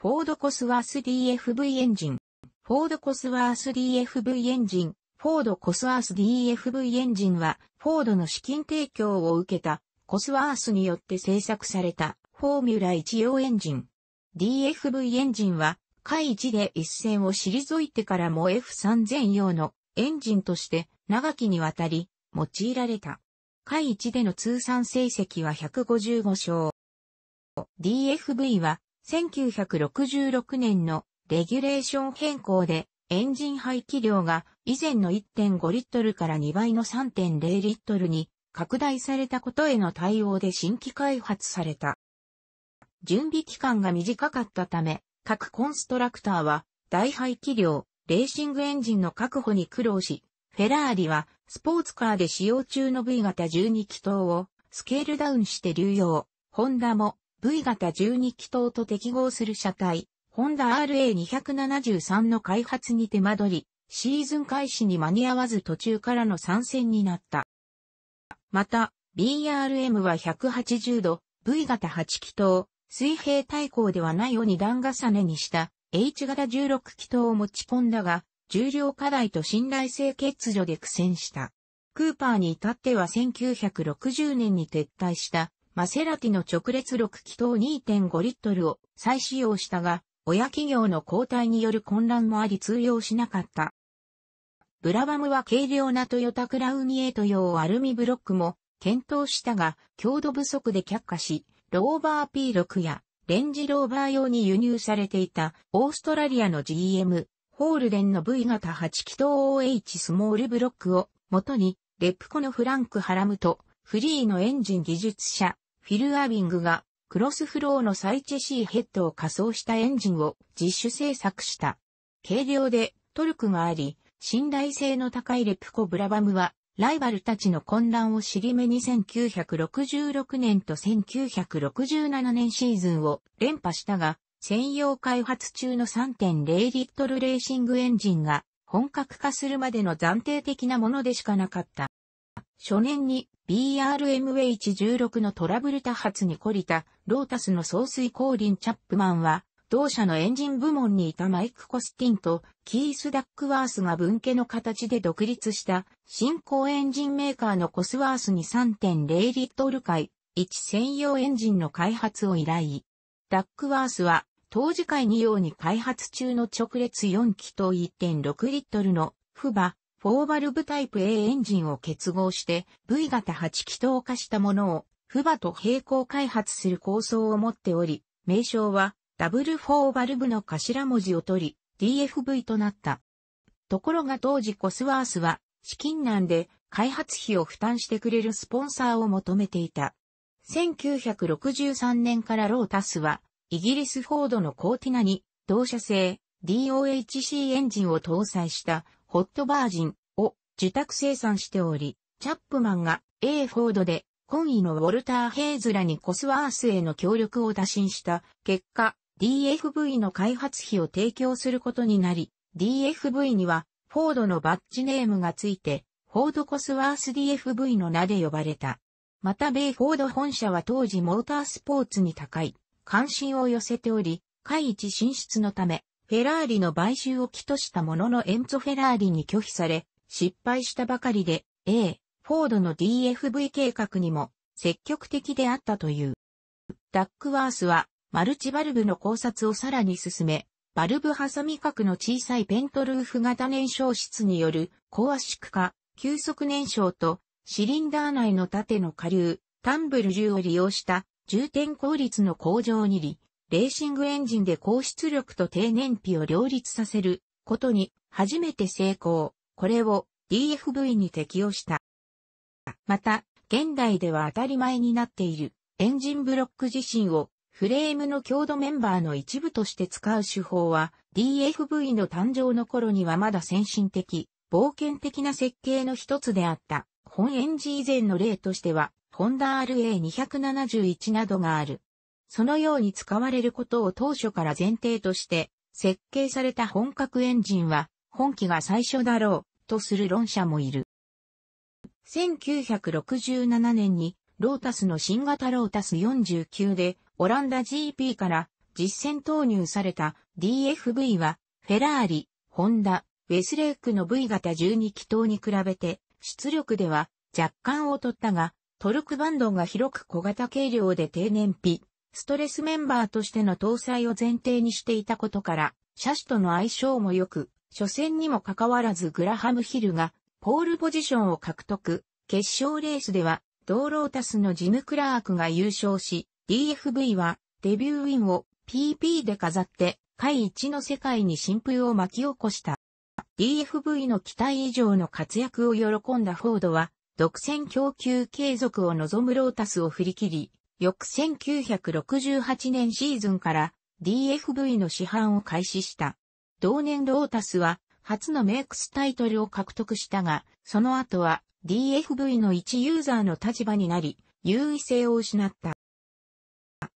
フォードコスワース DFV エンジン。フォードコスワース DFV エンジン。フォードコスワース DFV エンジンは、フォードの資金提供を受けた、コスワースによって製作された、フォーミュラ1用エンジン。DFV エンジンは、回1で一線を退いてからも F3000 用のエンジンとして長きにわたり用いられた。回1での通算成績は155勝。DFV は1966年のレギュレーション変更でエンジン排気量が以前の1.5リットルから2倍の3.0リットルに拡大されたことへの対応で新規開発された。準備期間が短かったため、各コンストラクターは大排気量、レーシングエンジンの確保に苦労し、フェラーリはスポーツカーで使用中の V 型12気筒をスケールダウンして流用、ホンダも V 型12気筒と適合する車体、ホンダ RA273 の開発に手間取り、シーズン開始に間に合わず途中からの参戦になった。また、BRM は180度、V 型8気筒、水平対向ではないを二段重ねにした H 型16気筒を持ち込んだが、重量課題と信頼性欠如で苦戦した。クーパーに至っては1960年に撤退したマセラティの直列6気筒2.5リットルを再使用したが、親企業の交代による混乱もあり通用しなかった。ブラバムは軽量なトヨタクラウニエート用アルミブロックも検討したが、強度不足で却下し、ローバー P6 やレンジローバー用に輸入されていたオーストラリアの GM、ホールデンの V 型8気筒 OH スモールブロックを元に、レプコのフランク・ハラムと、フリーのエンジン技術者、フィル・アービングがクロスフローのサイチェシーヘッドを仮装したエンジンを実主製作した。軽量でトルクがあり、信頼性の高いレプコ・ブラバムは、ライバルたちの混乱を尻目に1966年と1967年シーズンを連覇したが、専用開発中の3.0リットルレーシングエンジンが本格化するまでの暫定的なものでしかなかった。初年に BRMH16 のトラブル多発に懲りたロータスの総帥降臨チャップマンは、同社のエンジン部門にいたマイク・コスティンとキース・ダックワースが分家の形で独立した新興エンジンメーカーのコスワースに3.0リットル回1専用エンジンの開発を依頼。ダックワースは当時会2用に開発中の直列4気筒1.6リットルのフバ4バルブタイプ A エンジンを結合して V 型8気筒化したものをフバと並行開発する構想を持っており、名称はダブル4バルブの頭文字を取り DFV となった。ところが当時コスワースは資金難で開発費を負担してくれるスポンサーを求めていた。1963年からロータスはイギリスフォードのコーティナに同社製 DOHC エンジンを搭載したホットバージンを自宅生産しており、チャップマンが A フォードで今位のウォルター・ヘイズらにコスワースへの協力を打診した結果、DFV の開発費を提供することになり、DFV にはフォードのバッジネームがついて、フォードコスワース DFV の名で呼ばれた。また米フォード本社は当時モータースポーツに高い関心を寄せており、会一進出のため、フェラーリの買収を起としたもののエンツォ・フェラーリに拒否され、失敗したばかりで、A、フォードの DFV 計画にも積極的であったという。ダックワースは、マルチバルブの考察をさらに進め、バルブハサミ角の小さいペントルーフ型燃焼室による高圧縮化、急速燃焼とシリンダー内の縦の下流、タンブル流を利用した重点効率の向上に利レーシングエンジンで高出力と低燃費を両立させることに初めて成功。これを DFV に適用した。また、現代では当たり前になっているエンジンブロック自身をフレームの強度メンバーの一部として使う手法は DFV の誕生の頃にはまだ先進的、冒険的な設計の一つであった。本エンジン以前の例としては、ホンダ RA271 などがある。そのように使われることを当初から前提として、設計された本格エンジンは、本機が最初だろう、とする論者もいる。1967年に、ロータスの新型ロータス49で、オランダ GP から実戦投入された DFV は、フェラーリ、ホンダ、ウェスレークの V 型12気筒に比べて、出力では若干劣ったが、トルクバンドが広く小型軽量で低燃費、ストレスメンバーとしての搭載を前提にしていたことから、車種との相性も良く、初戦にもかかわらずグラハムヒルが、ポールポジションを獲得、決勝レースでは、ドーロータスのジム・クラークが優勝し、DFV は、デビューウィンを PP で飾って、下一の世界に新風を巻き起こした。DFV の期待以上の活躍を喜んだフォードは、独占供給継続を望むロータスを振り切り、翌1968年シーズンから DFV の市販を開始した。同年ロータスは初のメイクスタイトルを獲得したが、その後は DFV の一ユーザーの立場になり、優位性を失った。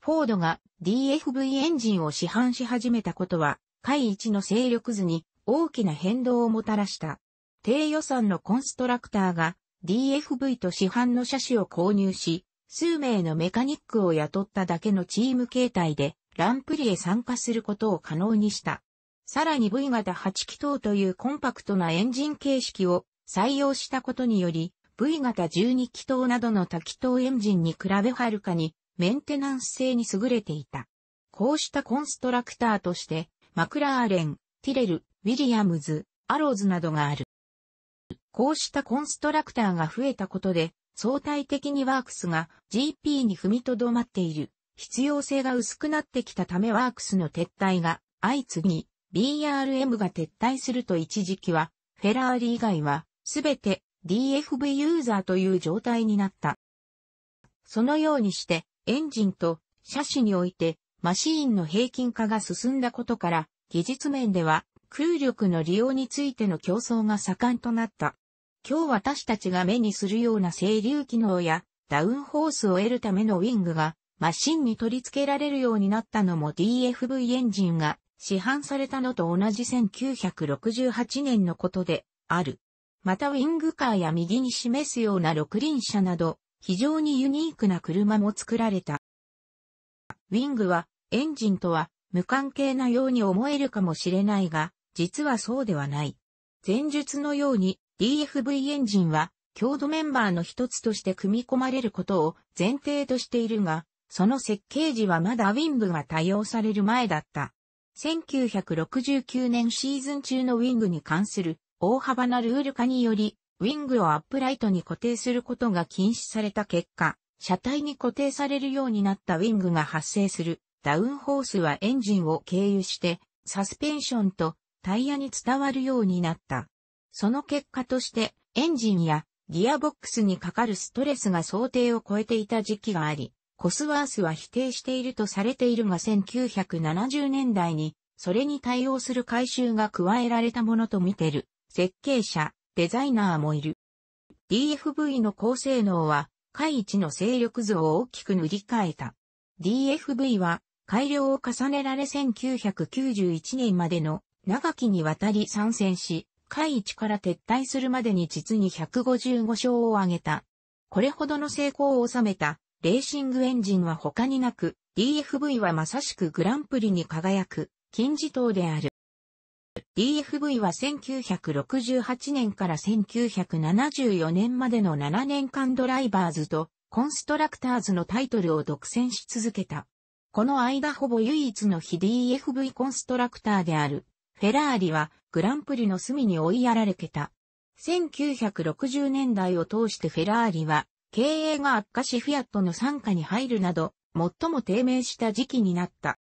フォードが DFV エンジンを市販し始めたことは、海一の勢力図に大きな変動をもたらした。低予算のコンストラクターが DFV と市販の車種を購入し、数名のメカニックを雇っただけのチーム形態で、ランプリへ参加することを可能にした。さらに V 型8気筒というコンパクトなエンジン形式を採用したことにより、V 型12気筒などの多気筒エンジンに比べはるかにメンテナンス性に優れていた。こうしたコンストラクターとして、マクラーレン、ティレル、ウィリアムズ、アローズなどがある。こうしたコンストラクターが増えたことで、相対的にワークスが GP に踏みとどまっている必要性が薄くなってきたためワークスの撤退が相次ぎ BRM が撤退すると一時期はフェラーリ以外はすべて DFV ユーザーという状態になった。そのようにしてエンジンと車種においてマシーンの平均化が進んだことから技術面では空力の利用についての競争が盛んとなった。今日私たちが目にするような整流機能やダウンホースを得るためのウィングがマシンに取り付けられるようになったのも DFV エンジンが市販されたのと同じ1968年のことである。またウィングカーや右に示すような六輪車など非常にユニークな車も作られた。ウィングはエンジンとは無関係なように思えるかもしれないが、実はそうではない。前述のように DFV エンジンは、強度メンバーの一つとして組み込まれることを前提としているが、その設計時はまだウィングが多用される前だった。1969年シーズン中のウィングに関する大幅なルール化により、ウィングをアップライトに固定することが禁止された結果、車体に固定されるようになったウィングが発生するダウンホースはエンジンを経由してサスペンションとタイヤに伝わるようになった。その結果として、エンジンやギアボックスにかかるストレスが想定を超えていた時期があり、コスワースは否定しているとされているが1970年代に、それに対応する改修が加えられたものと見てる、設計者、デザイナーもいる。DFV の高性能は、回一の勢力図を大きく塗り替えた。DFV は、改良を重ねられ1991年までの長きにわたり参戦し、海一から撤退するまでに実に155勝を挙げた。これほどの成功を収めたレーシングエンジンは他になく、DFV はまさしくグランプリに輝く金字塔である。DFV は1968年から1974年までの7年間ドライバーズとコンストラクターズのタイトルを独占し続けた。この間ほぼ唯一の非 DFV コンストラクターであるフェラーリはグランプリの隅に追いやられけた。1960年代を通してフェラーリは、経営が悪化しフィアットの傘下に入るなど、最も低迷した時期になった。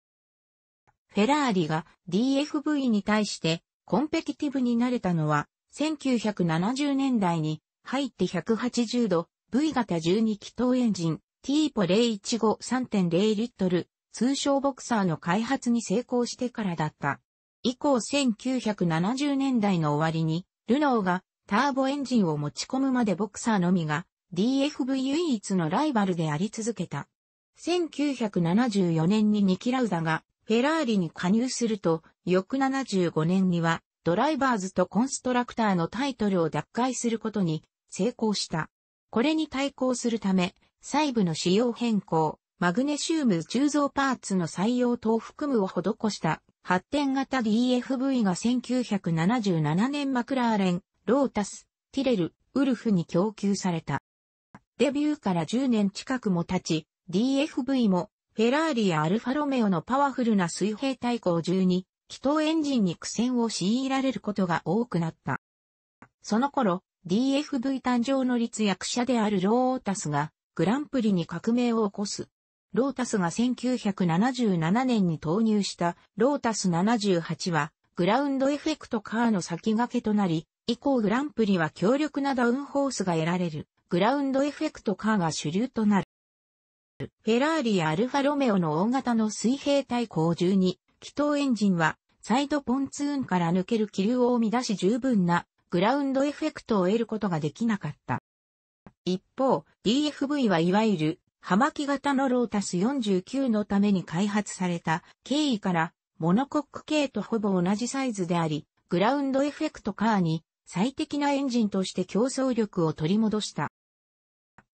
フェラーリが DFV に対してコンペティティブになれたのは、1970年代に入って180度 V 型12気筒エンジン T ポ0153.0リットル通称ボクサーの開発に成功してからだった。以降1970年代の終わりに、ルノーがターボエンジンを持ち込むまでボクサーのみが DFV 唯一のライバルであり続けた。1974年にニキラウダがフェラーリに加入すると、翌75年にはドライバーズとコンストラクターのタイトルを奪回することに成功した。これに対抗するため、細部の仕様変更、マグネシウム鋳造パーツの採用等含むを施した発展型 DFV が1977年マクラーレン、ロータス、ティレル、ウルフに供給された。デビューから10年近くも経ち、DFV もフェラーリやアルファロメオのパワフルな水平対向中に、気筒エンジンに苦戦を強いられることが多くなった。その頃、DFV 誕生の立役者であるロータスが、グランプリに革命を起こす。ロータスが1977年に投入したロータス78は、グラウンドエフェクトカーの先駆けとなり、以降グランプリは強力なダウンホースが得られる、グラウンドエフェクトカーが主流となる。フェラーリやアルファロメオの大型の水平対向12、気筒エンジンは、サイドポンツーンから抜ける気流を生み出し十分なグラウンドエフェクトを得ることができなかった。一方、DFV はいわゆる葉巻型のロータス49のために開発された経緯から、モノコック系とほぼ同じサイズであり、グラウンドエフェクトカーに最適なエンジンとして競争力を取り戻した。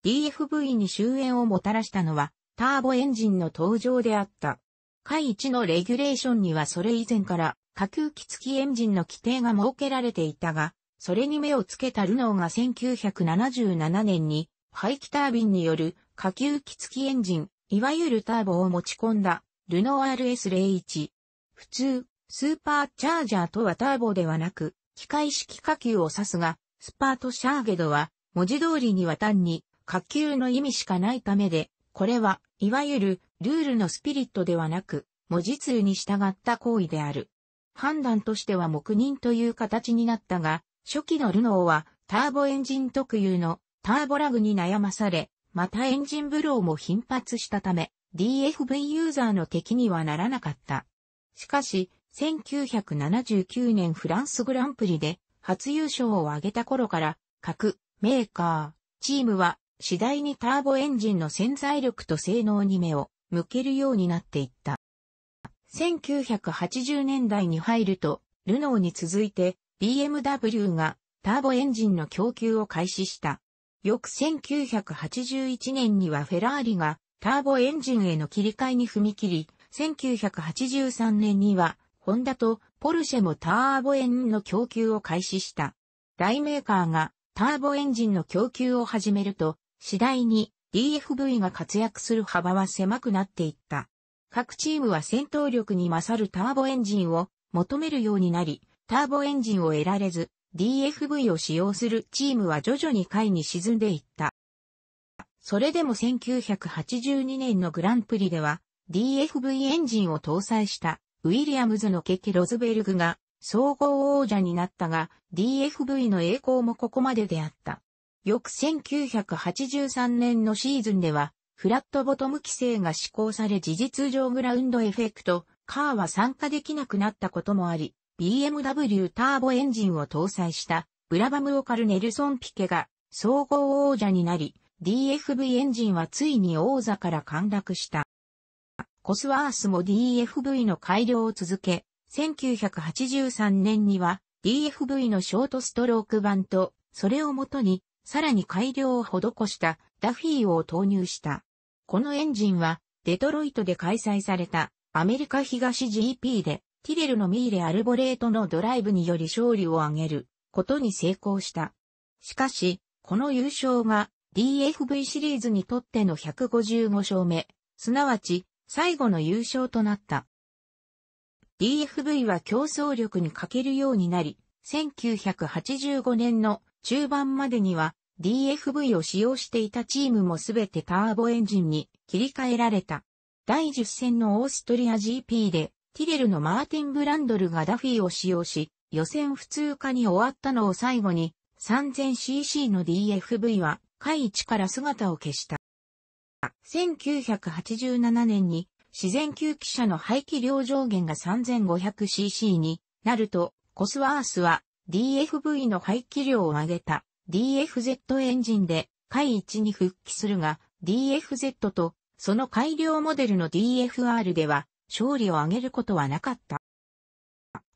DFV に終焉をもたらしたのは、ターボエンジンの登場であった。回1のレギュレーションにはそれ以前から下級機付きエンジンの規定が設けられていたが、それに目をつけたルノーが1977年に排気タービンによる下級機付きエンジン、いわゆるターボを持ち込んだ、ルノー RS01。普通、スーパーチャージャーとはターボではなく、機械式下級を指すが、スパートシャーゲドは、文字通りには単に、下級の意味しかないためで、これは、いわゆる、ルールのスピリットではなく、文字通に従った行為である。判断としては黙認という形になったが、初期のルノーは、ターボエンジン特有のターボラグに悩まされ、またエンジンブローも頻発したため、DFV ユーザーの敵にはならなかった。しかし、1979年フランスグランプリで初優勝を挙げた頃から、各メーカー、チームは次第にターボエンジンの潜在力と性能に目を向けるようになっていった。1980年代に入ると、ルノーに続いて BMW がターボエンジンの供給を開始した。翌1981年にはフェラーリがターボエンジンへの切り替えに踏み切り、1983年にはホンダとポルシェもターボエンの供給を開始した。大メーカーがターボエンジンの供給を始めると、次第に DFV が活躍する幅は狭くなっていった。各チームは戦闘力に勝るターボエンジンを求めるようになり、ターボエンジンを得られず、DFV を使用するチームは徐々に下位に沈んでいった。それでも1982年のグランプリでは DFV エンジンを搭載したウィリアムズのケケロズベルグが総合王者になったが DFV の栄光もここまでであった。翌1983年のシーズンではフラットボトム規制が施行され事実上グラウンドエフェクト、カーは参加できなくなったこともあり、BMW ターボエンジンを搭載したブラバムオカルネルソンピケが総合王者になり、DFV エンジンはついに王座から陥落した。コスワースも DFV の改良を続け、1983年には DFV のショートストローク版と、それをもとに、さらに改良を施したダフィーを投入した。このエンジンは、デトロイトで開催されたアメリカ東 GP でティレルのミーレ・アルボレートのドライブにより勝利を挙げることに成功した。しかし、この優勝が DFV シリーズにとっての155勝目、すなわち最後の優勝となった。DFV は競争力に欠けるようになり、1985年の中盤までには DFV を使用していたチームもすべてターボエンジンに切り替えられた。第10戦のオーストリア GP でティレルのマーティン・ブランドルがダフィーを使用し、予選普通化に終わったのを最後に、3000cc の DFV は、下位から姿を消した。1987年に、自然吸気車の排気量上限が 3500cc になると、コスワースは DFV の排気量を上げた DFZ エンジンで回一に復帰するが DFZ とその改良モデルの DFR では勝利を挙げることはなかった。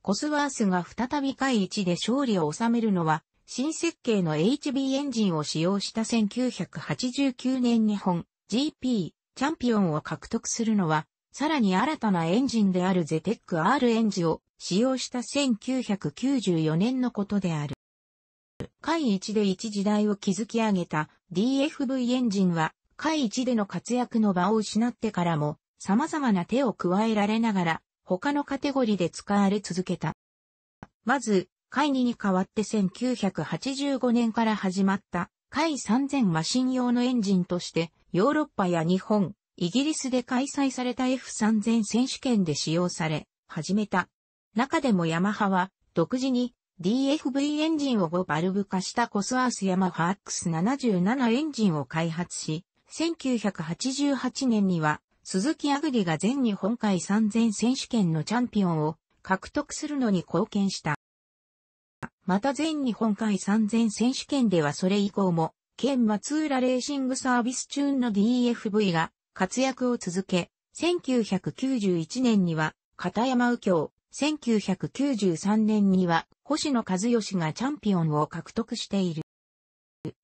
コスワースが再び回一で勝利を収めるのは、新設計の HB エンジンを使用した1989年日本 GP チャンピオンを獲得するのは、さらに新たなエンジンであるゼテック R エンジンを使用した1994年のことである。回一で一時代を築き上げた DFV エンジンは、回一での活躍の場を失ってからも、様々な手を加えられながら、他のカテゴリーで使われ続けた。まず、会2に代わって1985年から始まった会3000マシン用のエンジンとして、ヨーロッパや日本、イギリスで開催された F3000 選手権で使用され、始めた。中でもヤマハは、独自に DFV エンジンを5バルブ化したコスアースヤマハ X77 エンジンを開発し、1988年には鈴木アグリが全日本海3000選手権のチャンピオンを獲得するのに貢献した。また全日本海3000選手権ではそれ以降も、県松浦レーシングサービス中の DFV が活躍を続け、1991年には片山右京、1993年には星野和義がチャンピオンを獲得している。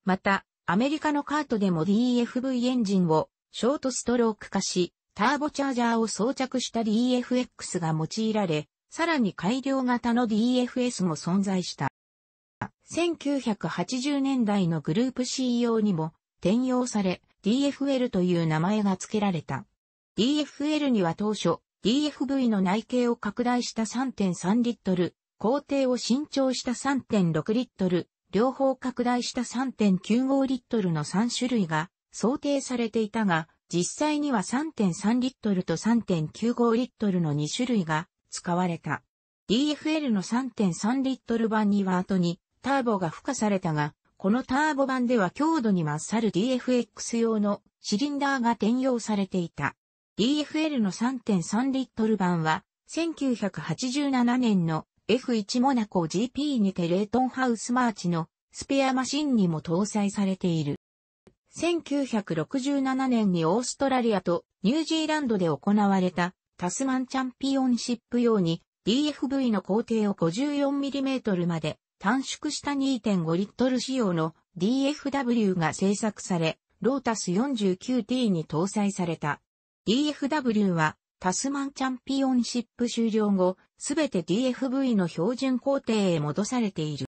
また、アメリカのカートでも DFV エンジンをショートストローク化し、ターボチャージャーを装着した DFX が用いられ、さらに改良型の DFS も存在した。1980年代のグループ C 用にも転用され、DFL という名前が付けられた。DFL には当初、DFV の内径を拡大した3.3リットル、工程を伸長した3.6リットル、両方拡大した3.95リットルの3種類が想定されていたが、実際には3.3リットルと3.95リットルの2種類が使われた。DFL の3.3リットル版には後にターボが付加されたが、このターボ版では強度に勝る DFX 用のシリンダーが転用されていた。DFL の3.3リットル版は、1987年の F1 モナコ GP にてレイトンハウスマーチのスペアマシンにも搭載されている。1967年にオーストラリアとニュージーランドで行われたタスマンチャンピオンシップ用に DFV の工程を 54mm まで短縮した2.5リットル仕様の DFW が製作され、ロータス 49T に搭載された。DFW はタスマンチャンピオンシップ終了後、すべて DFV の標準工程へ戻されている。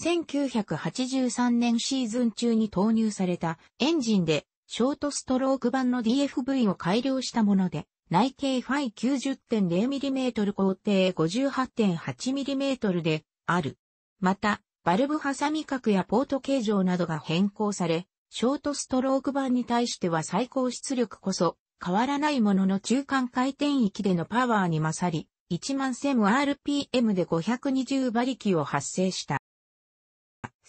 1983年シーズン中に投入されたエンジンでショートストローク版の DFV を改良したもので、内径ファイ9 0 0 m m 工程 58.8mm である。また、バルブハサミ角やポート形状などが変更され、ショートストローク版に対しては最高出力こそ変わらないものの中間回転域でのパワーに勝り、1万 1000rpm で520馬力を発生した。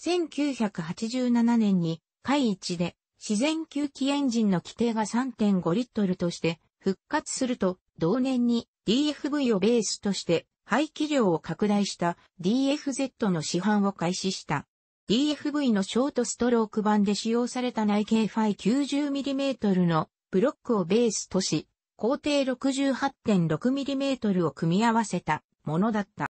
1987年に、海一で、自然吸気エンジンの規定が3.5リットルとして復活すると、同年に DFV をベースとして排気量を拡大した DFZ の市販を開始した。DFV のショートストローク版で使用された内径ファイ 90mm のブロックをベースとし、工程 68.6mm を組み合わせたものだった。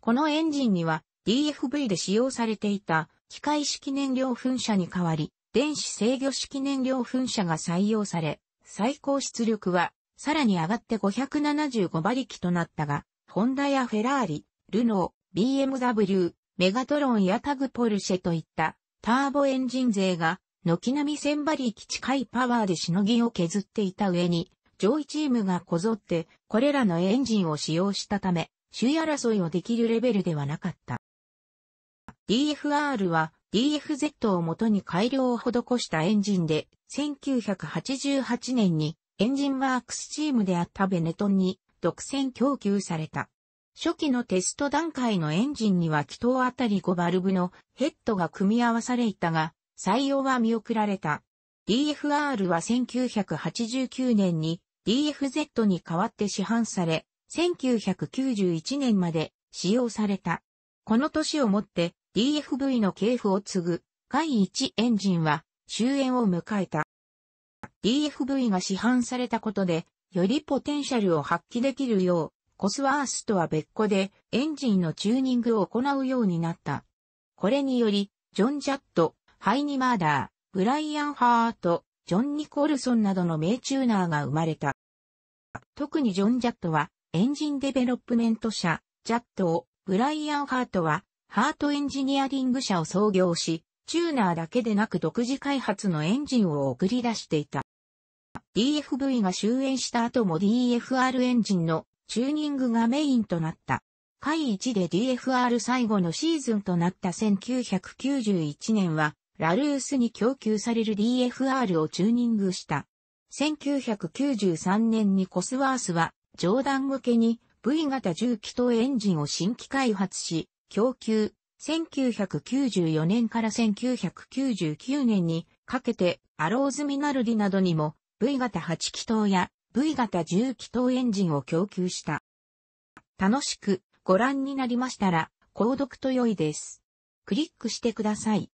このエンジンには DFV で使用されていた機械式燃料噴射に代わり、電子制御式燃料噴射が採用され、最高出力はさらに上がって575馬力となったが、ホンダやフェラーリ、ルノー、BMW、メガトロンやタグポルシェといったターボエンジン勢が軒並み1000馬力近いパワーでしのぎを削っていた上に、上位チームがこぞってこれらのエンジンを使用したため、首位争いをできるレベルではなかった。DFR は DFZ をもとに改良を施したエンジンで、1988年にエンジンワークスチームであったベネトンに独占供給された。初期のテスト段階のエンジンには気筒あたり5バルブのヘッドが組み合わされたが、採用は見送られた。DFR は1989年に DFZ に代わって市販され、1991年まで使用された。この年をもって DFV の系譜を継ぐ、海1エンジンは終焉を迎えた。DFV が市販されたことで、よりポテンシャルを発揮できるよう、コスワースとは別個でエンジンのチューニングを行うようになった。これにより、ジョン・ジャット、ハイニ・マーダー、ブライアン・ハート、ジョン・ニコルソンなどの名チューナーが生まれた。特にジョン・ジャットは、エンジンデベロップメント社、ジャットを、ブライアン・ハートは、ハートエンジニアリング社を創業し、チューナーだけでなく独自開発のエンジンを送り出していた。DFV が終焉した後も DFR エンジンのチューニングがメインとなった。会1で DFR 最後のシーズンとなった1991年は、ラルースに供給される DFR をチューニングした。1993年にコスワースは、冗談向けに V 型重機とエンジンを新規開発し、供給、1994年から1999年にかけてアローズミナルディなどにも V 型8気筒や V 型10気筒エンジンを供給した。楽しくご覧になりましたら購読と良いです。クリックしてください。